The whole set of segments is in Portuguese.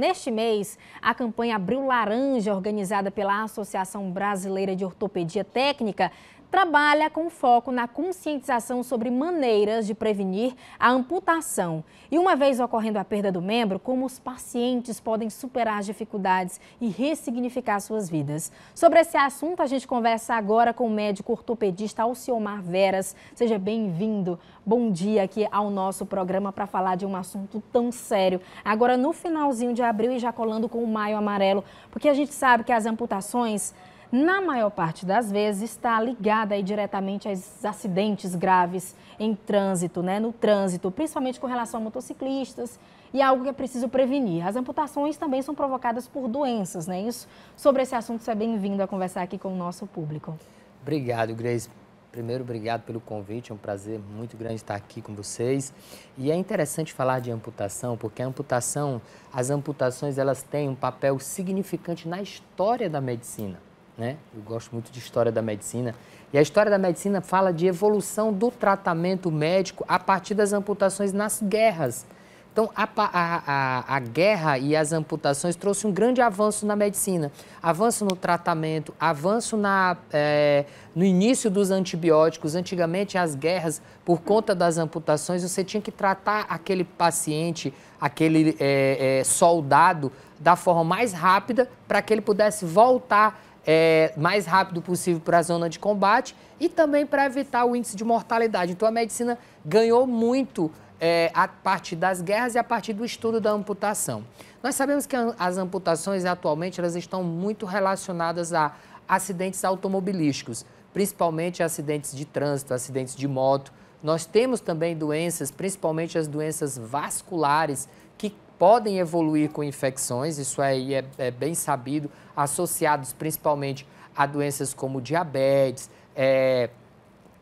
Neste mês, a campanha Abril Laranja, organizada pela Associação Brasileira de Ortopedia Técnica, trabalha com foco na conscientização sobre maneiras de prevenir a amputação. E uma vez ocorrendo a perda do membro, como os pacientes podem superar as dificuldades e ressignificar suas vidas. Sobre esse assunto, a gente conversa agora com o médico ortopedista Alciomar Veras. Seja bem-vindo. Bom dia aqui ao nosso programa para falar de um assunto tão sério. Agora no finalzinho de abril e já colando com o maio amarelo, porque a gente sabe que as amputações na maior parte das vezes, está ligada aí diretamente aos acidentes graves em trânsito, né? No trânsito, principalmente com relação a motociclistas, e algo que é preciso prevenir. As amputações também são provocadas por doenças, né? Isso, sobre esse assunto, você é bem-vindo a conversar aqui com o nosso público. Obrigado, Grace. Primeiro, obrigado pelo convite, é um prazer muito grande estar aqui com vocês. E é interessante falar de amputação, porque a amputação, as amputações, elas têm um papel significante na história da medicina né? Eu gosto muito de história da medicina. E a história da medicina fala de evolução do tratamento médico a partir das amputações nas guerras. Então, a, a, a, a, guerra e as amputações trouxe um grande avanço na medicina, avanço no tratamento, avanço na, é, no início dos antibióticos. Antigamente, as guerras, por conta das amputações, você tinha que tratar aquele paciente, aquele é, é, soldado, da forma mais rápida para que ele pudesse voltar é, mais rápido possível para a zona de combate e também para evitar o índice de mortalidade. Então, a medicina ganhou muito é, a partir das guerras e a partir do estudo da amputação. Nós sabemos que as amputações atualmente elas estão muito relacionadas a acidentes automobilísticos, principalmente acidentes de trânsito, acidentes de moto. Nós temos também doenças, principalmente as doenças vasculares, que podem evoluir com infecções, isso aí é, é bem sabido, associados principalmente a doenças como diabetes, é,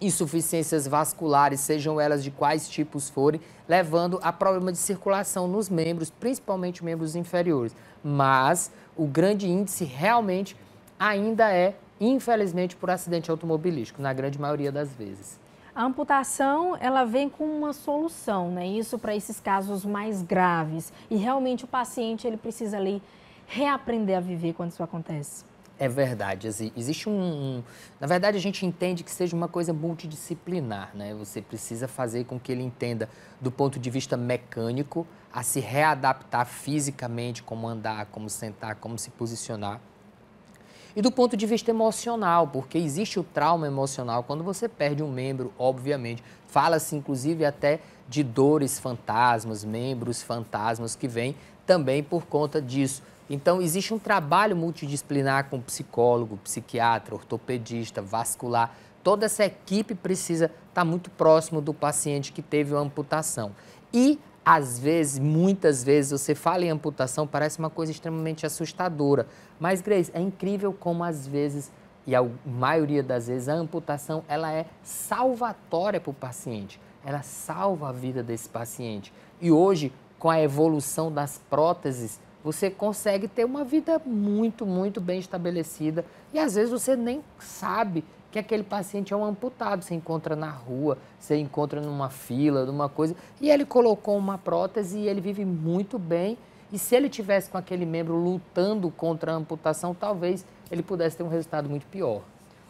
insuficiências vasculares, sejam elas de quais tipos forem, levando a problema de circulação nos membros, principalmente membros inferiores. Mas o grande índice realmente ainda é, infelizmente, por acidente automobilístico, na grande maioria das vezes. A amputação, ela vem com uma solução, né? Isso para esses casos mais graves. E realmente o paciente, ele precisa ali reaprender a viver quando isso acontece. É verdade. Existe um, Na verdade, a gente entende que seja uma coisa multidisciplinar, né? Você precisa fazer com que ele entenda, do ponto de vista mecânico, a se readaptar fisicamente, como andar, como sentar, como se posicionar e do ponto de vista emocional, porque existe o trauma emocional quando você perde um membro, obviamente. Fala-se, inclusive, até de dores fantasmas, membros fantasmas que vêm também por conta disso. Então, existe um trabalho multidisciplinar com psicólogo, psiquiatra, ortopedista, vascular. Toda essa equipe precisa estar muito próximo do paciente que teve uma amputação. E às vezes, muitas vezes, você fala em amputação, parece uma coisa extremamente assustadora. Mas, Grace, é incrível como às vezes, e a maioria das vezes, a amputação ela é salvatória para o paciente. Ela salva a vida desse paciente. E hoje, com a evolução das próteses, você consegue ter uma vida muito, muito bem estabelecida. E às vezes você nem sabe que aquele paciente é um amputado. Você encontra na rua, você encontra numa fila, numa coisa. E ele colocou uma prótese e ele vive muito bem. E se ele tivesse com aquele membro lutando contra a amputação, talvez ele pudesse ter um resultado muito pior.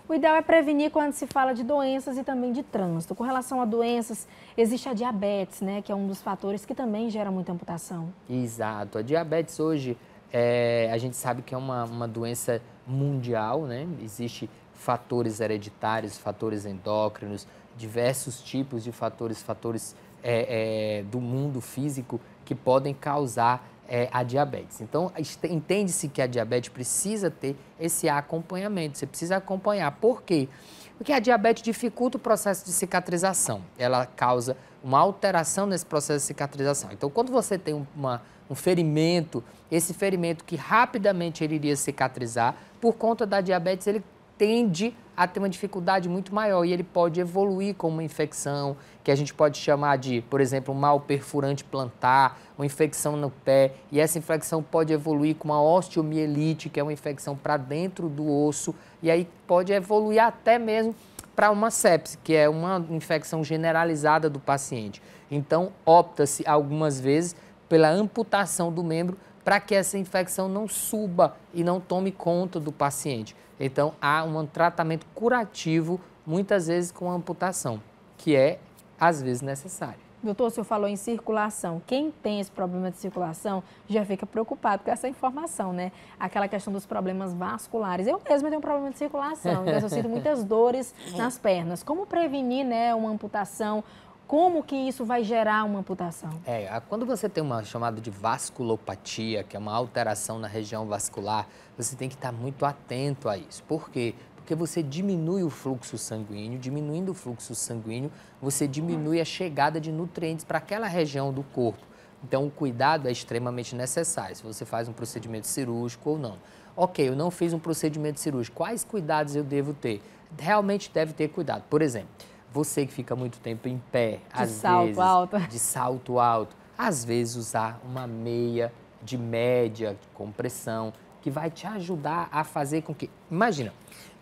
O ideal é prevenir quando se fala de doenças e também de trânsito. Com relação a doenças, existe a diabetes, né, que é um dos fatores que também gera muita amputação. Exato. A diabetes hoje, é, a gente sabe que é uma, uma doença mundial, né? Existem fatores hereditários, fatores endócrinos, diversos tipos de fatores, fatores é, é, do mundo físico que podem causar é, a diabetes. Então, entende-se que a diabetes precisa ter esse acompanhamento, você precisa acompanhar. Por quê? Porque a diabetes dificulta o processo de cicatrização, ela causa uma alteração nesse processo de cicatrização. Então, quando você tem uma, um ferimento, esse ferimento que rapidamente ele iria cicatrizar, por conta da diabetes, ele tende a ter uma dificuldade muito maior e ele pode evoluir com uma infecção que a gente pode chamar de, por exemplo, um mal perfurante plantar, uma infecção no pé, e essa infecção pode evoluir com uma osteomielite, que é uma infecção para dentro do osso, e aí pode evoluir até mesmo para uma sepse, que é uma infecção generalizada do paciente. Então, opta-se algumas vezes pela amputação do membro para que essa infecção não suba e não tome conta do paciente. Então, há um tratamento curativo, muitas vezes com amputação, que é, às vezes, necessário. Doutor, o senhor falou em circulação. Quem tem esse problema de circulação já fica preocupado com essa informação, né? Aquela questão dos problemas vasculares. Eu mesma tenho um problema de circulação, então eu sinto muitas dores nas pernas. Como prevenir né, uma amputação como que isso vai gerar uma amputação? É, quando você tem uma chamada de vasculopatia, que é uma alteração na região vascular, você tem que estar muito atento a isso. Por quê? Porque você diminui o fluxo sanguíneo, diminuindo o fluxo sanguíneo, você diminui a chegada de nutrientes para aquela região do corpo. Então, o cuidado é extremamente necessário, se você faz um procedimento cirúrgico ou não. Ok, eu não fiz um procedimento cirúrgico, quais cuidados eu devo ter? Realmente deve ter cuidado. Por exemplo, você que fica muito tempo em pé, de às salto vezes, alto. de salto alto, às vezes usar uma meia de média compressão que vai te ajudar a fazer com que, imagina,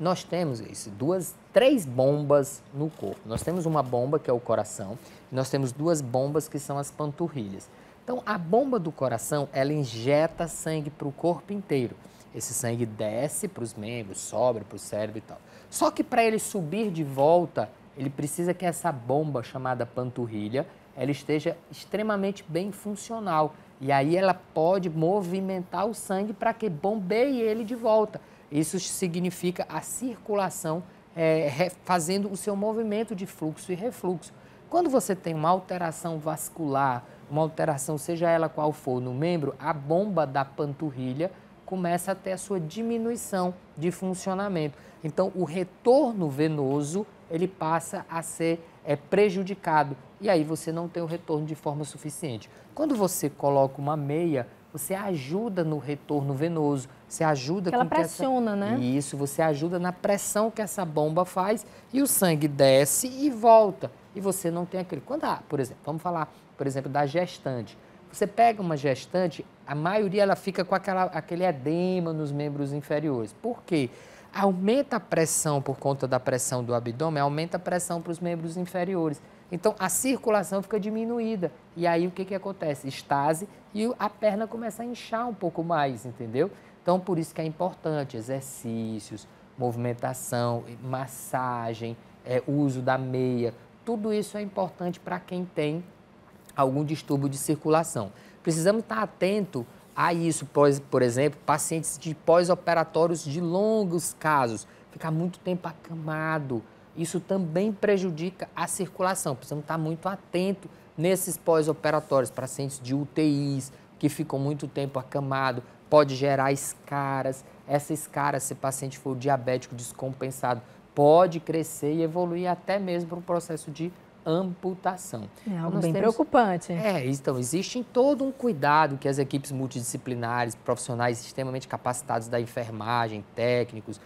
nós temos isso, duas, três bombas no corpo. Nós temos uma bomba que é o coração, nós temos duas bombas que são as panturrilhas. Então, a bomba do coração, ela injeta sangue para o corpo inteiro. Esse sangue desce para os membros, sobe para o cérebro e tal. Só que para ele subir de volta, ele precisa que essa bomba chamada panturrilha ela esteja extremamente bem funcional. E aí ela pode movimentar o sangue para que bombeie ele de volta. Isso significa a circulação é, fazendo o seu movimento de fluxo e refluxo. Quando você tem uma alteração vascular, uma alteração, seja ela qual for, no membro, a bomba da panturrilha começa a ter a sua diminuição de funcionamento. Então, o retorno venoso ele passa a ser é, prejudicado. E aí você não tem o retorno de forma suficiente. Quando você coloca uma meia, você ajuda no retorno venoso, você ajuda Porque com ela pressiona, essa... né? Isso, você ajuda na pressão que essa bomba faz e o sangue desce e volta. E você não tem aquele. Quando a, por exemplo, vamos falar, por exemplo, da gestante. Você pega uma gestante, a maioria ela fica com aquela, aquele edema nos membros inferiores. Por quê? Porque aumenta a pressão por conta da pressão do abdômen, aumenta a pressão para os membros inferiores. Então a circulação fica diminuída. E aí o que, que acontece? Estase e a perna começa a inchar um pouco mais, entendeu? Então por isso que é importante exercícios, movimentação, massagem, é, uso da meia. Tudo isso é importante para quem tem algum distúrbio de circulação. Precisamos estar atento Há isso, por exemplo, pacientes de pós-operatórios de longos casos, ficar muito tempo acamado. Isso também prejudica a circulação. Precisamos estar muito atento nesses pós-operatórios, pacientes de UTIs que ficam muito tempo acamado, pode gerar escaras. Essa escara, se o paciente for diabético descompensado, pode crescer e evoluir até mesmo para um processo de amputação. É então, algo então, bem temos... preocupante. É, então, existe todo um cuidado que as equipes multidisciplinares, profissionais extremamente capacitados da enfermagem, técnicos,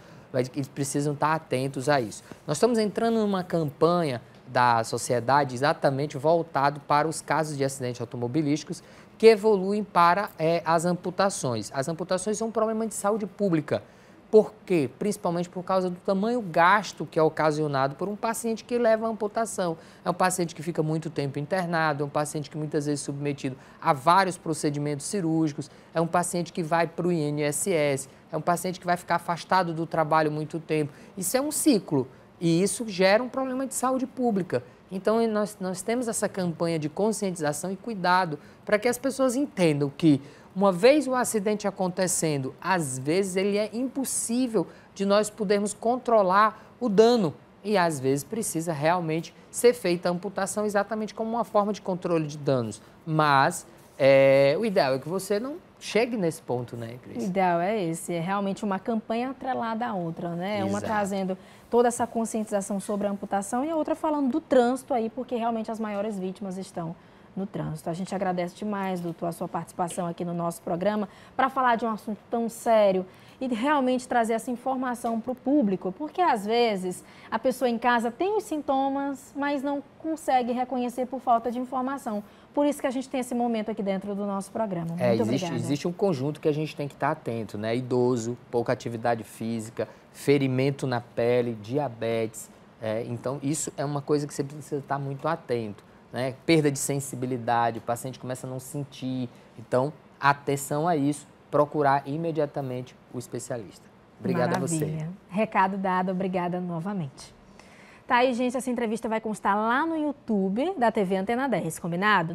eles precisam estar atentos a isso. Nós estamos entrando numa campanha da sociedade exatamente voltado para os casos de acidentes automobilísticos que evoluem para é, as amputações. As amputações são um problema de saúde pública por quê? Principalmente por causa do tamanho gasto que é ocasionado por um paciente que leva a amputação. É um paciente que fica muito tempo internado, é um paciente que muitas vezes é submetido a vários procedimentos cirúrgicos, é um paciente que vai para o INSS, é um paciente que vai ficar afastado do trabalho muito tempo. Isso é um ciclo e isso gera um problema de saúde pública. Então, nós, nós temos essa campanha de conscientização e cuidado para que as pessoas entendam que uma vez o acidente acontecendo, às vezes ele é impossível de nós podermos controlar o dano e às vezes precisa realmente ser feita a amputação exatamente como uma forma de controle de danos. Mas é, o ideal é que você não chegue nesse ponto, né, Cris? O ideal é esse, é realmente uma campanha atrelada à outra, né? É Exato. Uma trazendo toda essa conscientização sobre a amputação e a outra falando do trânsito aí, porque realmente as maiores vítimas estão no trânsito. A gente agradece demais, doutor, a sua participação aqui no nosso programa para falar de um assunto tão sério e realmente trazer essa informação para o público, porque às vezes a pessoa em casa tem os sintomas, mas não consegue reconhecer por falta de informação. Por isso que a gente tem esse momento aqui dentro do nosso programa. É, muito é, existe, existe um conjunto que a gente tem que estar tá atento, né? Idoso, pouca atividade física, ferimento na pele, diabetes. É, então, isso é uma coisa que você precisa estar tá muito atento né? perda de sensibilidade, o paciente começa a não sentir. Então, atenção a isso, procurar imediatamente o especialista. Obrigada Maravilha. a você. Recado dado, obrigada novamente. Tá aí, gente, essa entrevista vai constar lá no YouTube da TV Antena 10, combinado?